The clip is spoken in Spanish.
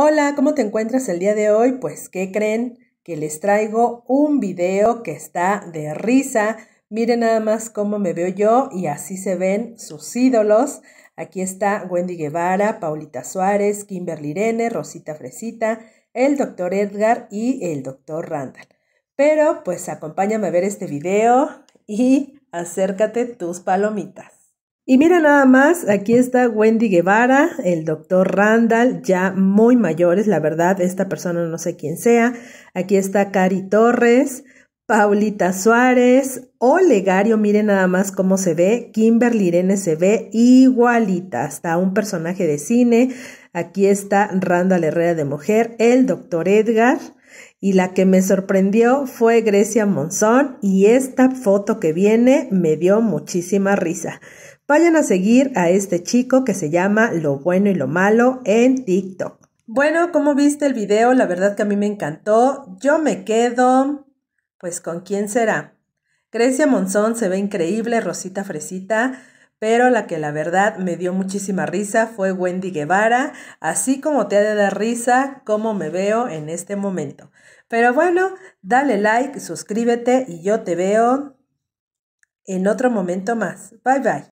Hola, ¿cómo te encuentras el día de hoy? Pues, ¿qué creen? Que les traigo un video que está de risa. Miren nada más cómo me veo yo y así se ven sus ídolos. Aquí está Wendy Guevara, Paulita Suárez, Kimberly Irene, Rosita Fresita, el doctor Edgar y el doctor Randall. Pero pues acompáñame a ver este video y acércate tus palomitas. Y mira nada más, aquí está Wendy Guevara, el doctor Randall, ya muy mayores, la verdad, esta persona no sé quién sea. Aquí está Cari Torres, Paulita Suárez, Olegario, miren nada más cómo se ve, Kimberly Irene se ve igualita, hasta un personaje de cine. Aquí está Randall Herrera de Mujer, el doctor Edgar. Y la que me sorprendió fue Grecia Monzón y esta foto que viene me dio muchísima risa Vayan a seguir a este chico que se llama Lo Bueno y Lo Malo en TikTok. Bueno, como viste el video, la verdad que a mí me encantó. Yo me quedo, pues, ¿con quién será? Grecia Monzón se ve increíble, Rosita Fresita, pero la que la verdad me dio muchísima risa fue Wendy Guevara, así como te ha de dar risa como me veo en este momento. Pero bueno, dale like, suscríbete y yo te veo en otro momento más. Bye bye.